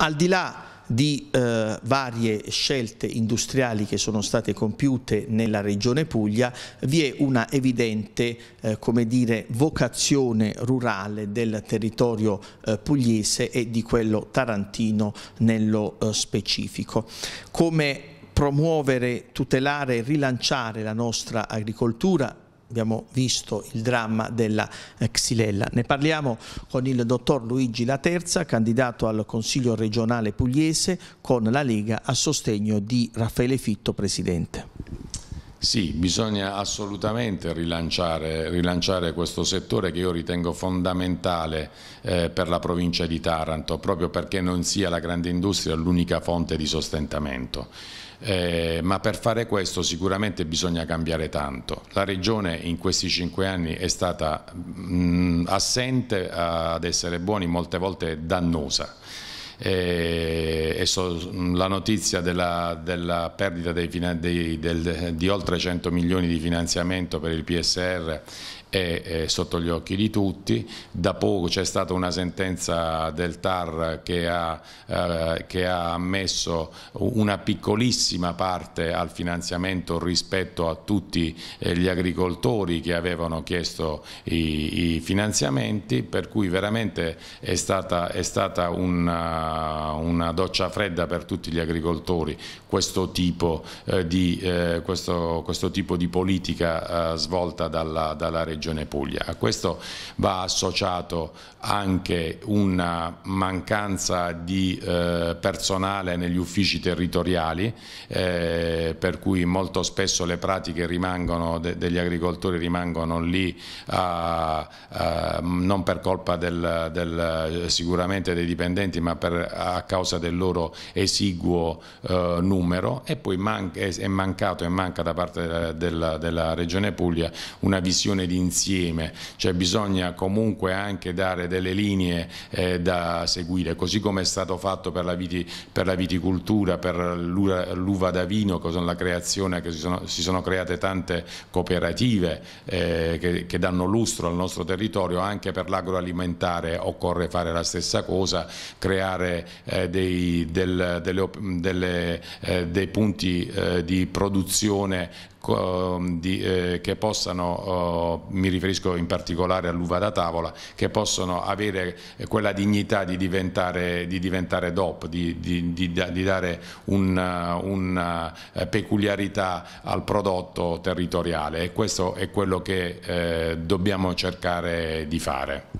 Al di là di eh, varie scelte industriali che sono state compiute nella regione Puglia, vi è una evidente eh, come dire, vocazione rurale del territorio eh, pugliese e di quello tarantino nello eh, specifico. Come promuovere, tutelare e rilanciare la nostra agricoltura abbiamo visto il dramma della eh, Xilella. Ne parliamo con il dottor Luigi Laterza, candidato al Consiglio regionale pugliese con la Lega a sostegno di Raffaele Fitto, Presidente. Sì, bisogna assolutamente rilanciare, rilanciare, questo settore che io ritengo fondamentale eh, per la provincia di Taranto, proprio perché non sia la grande industria l'unica fonte di sostentamento. Eh, ma per fare questo sicuramente bisogna cambiare tanto. La Regione in questi cinque anni è stata mh, mm, assente ad essere buoni, molte volte dannosa. Eh, e, so, la notizia della, della perdita dei, dei, del, di oltre 100 milioni di finanziamento per il PSR è, sotto gli occhi di tutti, da poco c'è stata una sentenza del TAR che ha, eh, che ha ammesso una piccolissima parte al finanziamento rispetto a tutti eh, gli agricoltori che avevano chiesto i, i finanziamenti, per cui veramente è stata, è stata una, eh, una, doccia fredda per tutti gli agricoltori questo tipo, eh, di, eh, questo, questo tipo di, politica svolta dalla, dalla regione Regione Puglia. A questo va associato anche una mancanza di eh, personale negli uffici territoriali, eh, per cui molto spesso le pratiche rimangono, de, degli agricoltori rimangono lì a, a, non per colpa del, del, sicuramente dei dipendenti, ma per, a causa del loro esiguo eh, numero e poi man, è, mancato e manca da parte della, della Regione Puglia una visione di insieme, cioè bisogna comunque anche dare delle linee eh, da seguire, così come è stato fatto per la, viti, per la viticoltura, per l'uva da vino, con la creazione che si sono, si sono create tante cooperative eh, che, che, danno lustro al nostro territorio, anche per l'agroalimentare occorre fare la stessa cosa, creare eh, dei, del, delle, delle, eh, dei punti eh, di produzione Um, di, eh, che possano, eh, mi riferisco in particolare all'uva da tavola, che possono avere eh, quella dignità di diventare, di diventare DOP, di, di dare una, uh, una, uh, peculiarità al prodotto territoriale e questo è quello che eh, dobbiamo cercare di fare.